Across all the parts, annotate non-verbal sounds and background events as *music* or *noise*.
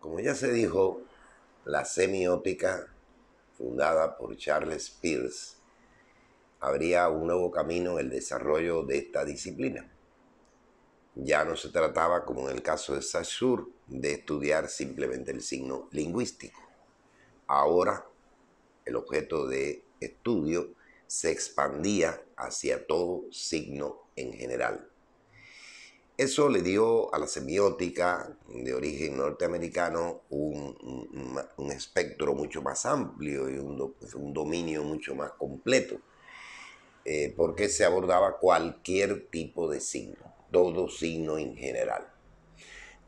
Como ya se dijo, la semiótica, fundada por Charles Peirce, abría un nuevo camino en el desarrollo de esta disciplina. Ya no se trataba, como en el caso de Saussure, de estudiar simplemente el signo lingüístico. Ahora el objeto de estudio se expandía hacia todo signo en general. Eso le dio a la semiótica de origen norteamericano un, espectro mucho más amplio y un, pues, dominio mucho más completo, eh, porque se abordaba cualquier tipo de signo, todo signo en general.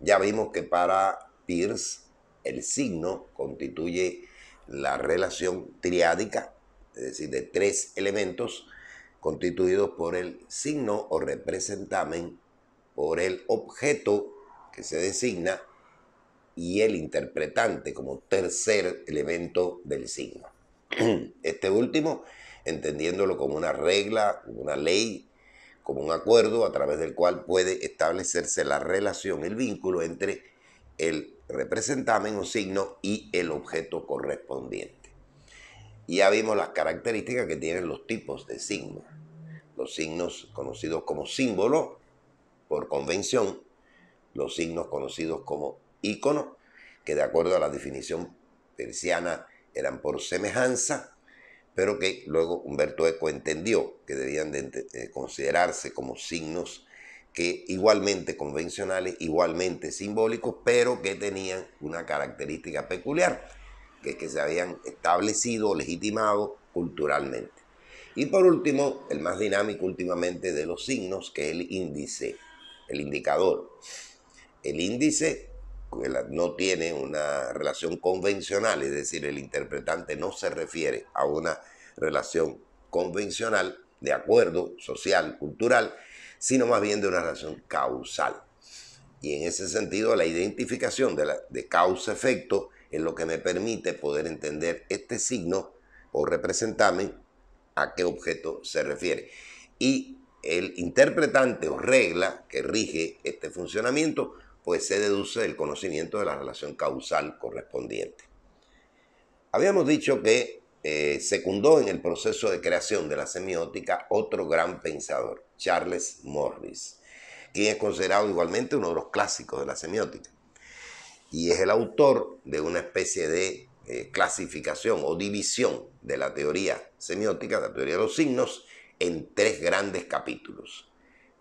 Ya vimos que para Pierce el signo constituye la relación triádica, es decir, de tres elementos constituidos por el signo o representamen, por el objeto que se designa y el interpretante como tercer elemento del signo. *clears throat* Este último, entendiéndolo como una regla, una ley, como un acuerdo a través del cual puede establecerse la relación, el vínculo entre el representaban un signo y el objeto correspondiente. Y ya vimos las características que tienen los tipos de signos. Los signos conocidos como símbolo, por convención, los signos conocidos como ícono, que de acuerdo a la definición persiana eran por semejanza, pero que luego Humberto Eco entendió que debían de eh, considerarse como signos que igualmente convencionales, igualmente simbólicos, pero que tenían una característica peculiar, que es que se habían establecido, legitimado culturalmente. Y por último, el más dinámico últimamente de los signos, que es el índice, el indicador. El índice no tiene una relación convencional, es decir, el interpretante no se refiere a una relación convencional de acuerdo social, cultural, sino más bien de una relación causal. Y en ese sentido, la identificación de, de causa-efecto es lo que me permite poder entender este signo o representarme a qué objeto se refiere. Y el interpretante o regla que rige este funcionamiento, pues se deduce el conocimiento de la relación causal correspondiente. Habíamos dicho que eh, secundó en el proceso de creación de la semiótica otro gran pensador, Charles Morris, quien es considerado igualmente uno de los clásicos de la semiótica. Y es el autor de una especie de eh, clasificación o división de la teoría semiótica, la teoría de los signos, en tres grandes capítulos.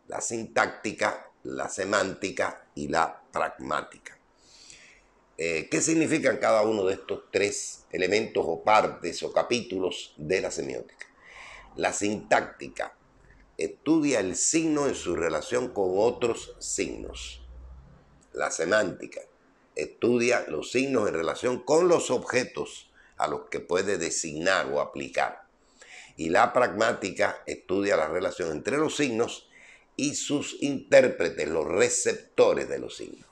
La sintáctica, la semántica y la pragmática. Eh, qué significan cada uno de estos tres elementos o partes o capítulos de la semiótica. La sintáctica estudia el signo en su relación con otros signos. La semántica estudia los signos en relación con los objetos a los que puede designar o aplicar. Y la pragmática estudia la relación entre los signos y sus intérpretes, los receptores de los signos.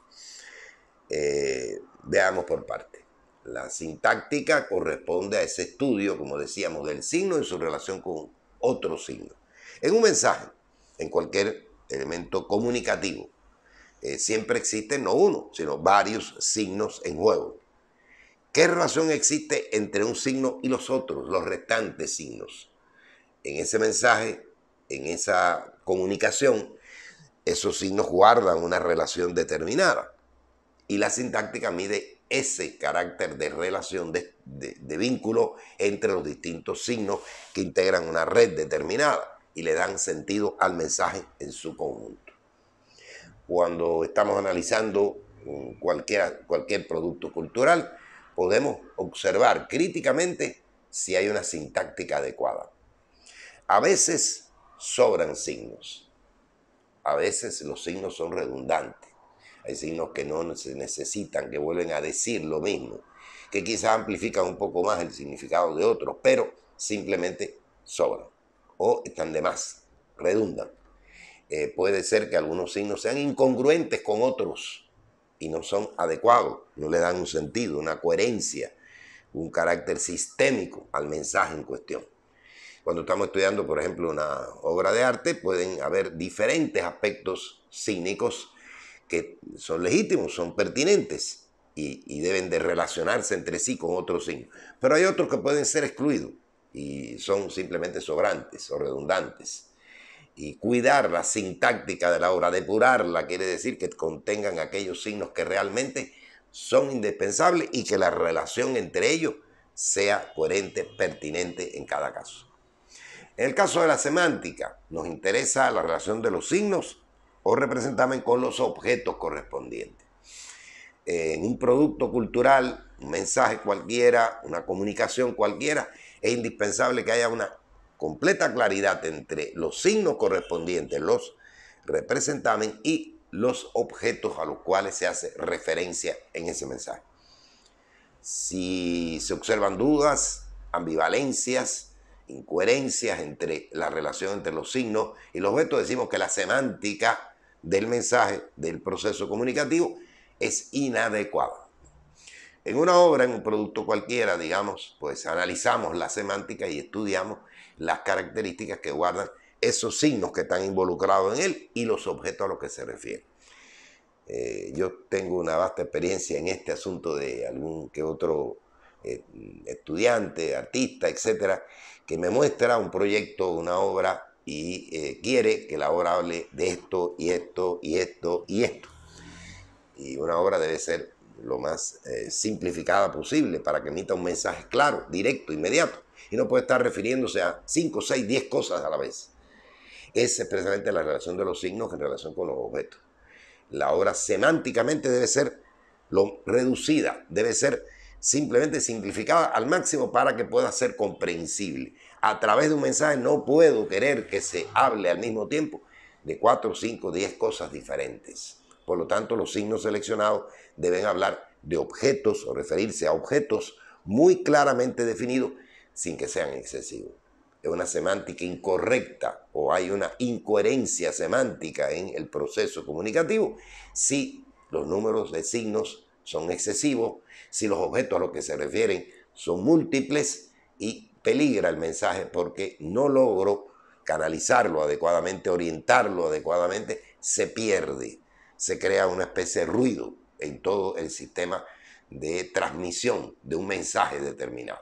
Eh, Veamos por parte. La sintáctica corresponde a ese estudio, como decíamos, del signo en su relación con otro signo. En un mensaje, en cualquier elemento comunicativo, eh, siempre existen no uno, sino varios signos en juego. ¿Qué relación existe entre un signo y los otros, los restantes signos? En ese mensaje, en esa comunicación, esos signos guardan una relación determinada y la sintáctica mide ese carácter de relación, de, vínculo entre los distintos signos que integran una red determinada y le dan sentido al mensaje en su conjunto. Cuando estamos analizando mm, cualquier producto cultural, podemos observar críticamente si hay una sintáctica adecuada. A veces sobran signos, a veces los signos son redundantes hay signos que no se necesitan, que vuelven a decir lo mismo, que quizás amplifican un poco más el significado de otros, pero simplemente sobran o están de más, redundan. Eh, puede ser que algunos signos sean incongruentes con otros y no son adecuados, no le dan un sentido, una coherencia, un carácter sistémico al mensaje en cuestión. Cuando estamos estudiando, por ejemplo, una obra de arte, pueden haber diferentes aspectos cínicos que son legítimos, son pertinentes y, deben de relacionarse entre sí con otros signos. Pero hay otros que pueden ser excluidos y son simplemente sobrantes o redundantes. Y cuidar la sintáctica de la obra, depurarla, quiere decir que contengan aquellos signos que realmente son indispensables y que la relación entre ellos sea coherente, pertinente en cada caso. En el caso de la semántica, nos interesa la relación de los signos o representamen con los objetos correspondientes. En un producto cultural, un mensaje cualquiera, una comunicación cualquiera, es indispensable que haya una completa claridad entre los signos correspondientes, los representamen y los objetos a los cuales se hace referencia en ese mensaje. Si se observan dudas, ambivalencias, incoherencias entre la relación entre los signos y los objetos, decimos que la semántica del mensaje, del proceso comunicativo, es inadecuado. En una obra, en un producto cualquiera, digamos, pues analizamos la semántica y estudiamos las características que guardan esos signos que están involucrados en él y los objetos a los que se refieren. Eh, yo tengo una vasta experiencia en este asunto de algún que otro eh, estudiante, artista, etcétera, que me muestra un proyecto, una obra y eh, quiere que la obra hable de esto y esto y esto y esto. Y una obra debe ser lo más eh, simplificada posible para que emita un mensaje claro, directo, inmediato. Y no puede estar refiriéndose a 5, 6, 10 cosas a la vez. es precisamente la relación de los signos en relación con los objetos. La obra semánticamente debe ser lo, reducida, debe ser simplemente simplificada al máximo para que pueda ser comprensible a través de un mensaje no puedo querer que se hable al mismo tiempo de 4, cinco, 10 cosas diferentes. Por lo tanto, los signos seleccionados deben hablar de objetos o referirse a objetos muy claramente definidos sin que sean excesivos. Es una semántica incorrecta o hay una incoherencia semántica en el proceso comunicativo si los números de signos son excesivos, si los objetos a los que se refieren son múltiples y peligra el mensaje porque no logro canalizarlo adecuadamente, orientarlo adecuadamente, se pierde, se crea una especie de ruido en todo el sistema de transmisión de un mensaje determinado.